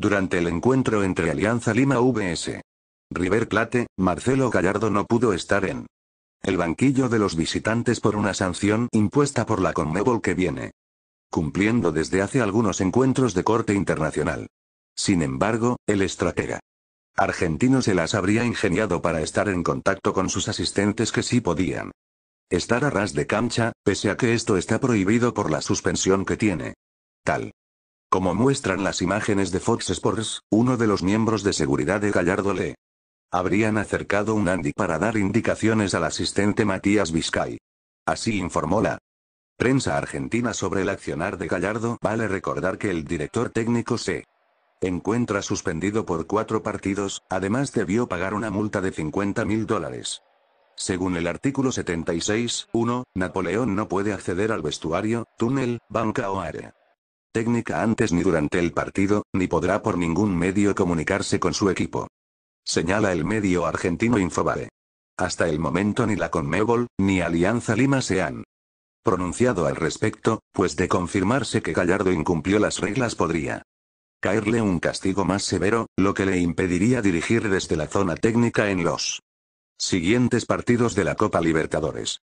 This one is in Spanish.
Durante el encuentro entre Alianza Lima VS. River Plate, Marcelo Gallardo no pudo estar en el banquillo de los visitantes por una sanción impuesta por la Conmebol que viene cumpliendo desde hace algunos encuentros de corte internacional. Sin embargo, el estratega argentino se las habría ingeniado para estar en contacto con sus asistentes que sí podían estar a ras de cancha, pese a que esto está prohibido por la suspensión que tiene. Tal como muestran las imágenes de Fox Sports, uno de los miembros de seguridad de Gallardo le habrían acercado un Andy para dar indicaciones al asistente Matías Vizcay. Así informó la prensa argentina sobre el accionar de Gallardo. Vale recordar que el director técnico se encuentra suspendido por cuatro partidos, además debió pagar una multa de 50 mil dólares. Según el artículo 76.1, Napoleón no puede acceder al vestuario, túnel, banca o área técnica antes ni durante el partido, ni podrá por ningún medio comunicarse con su equipo. Señala el medio argentino Infobae. Hasta el momento ni la Conmebol, ni Alianza Lima se han pronunciado al respecto, pues de confirmarse que Gallardo incumplió las reglas podría caerle un castigo más severo, lo que le impediría dirigir desde la zona técnica en los siguientes partidos de la Copa Libertadores.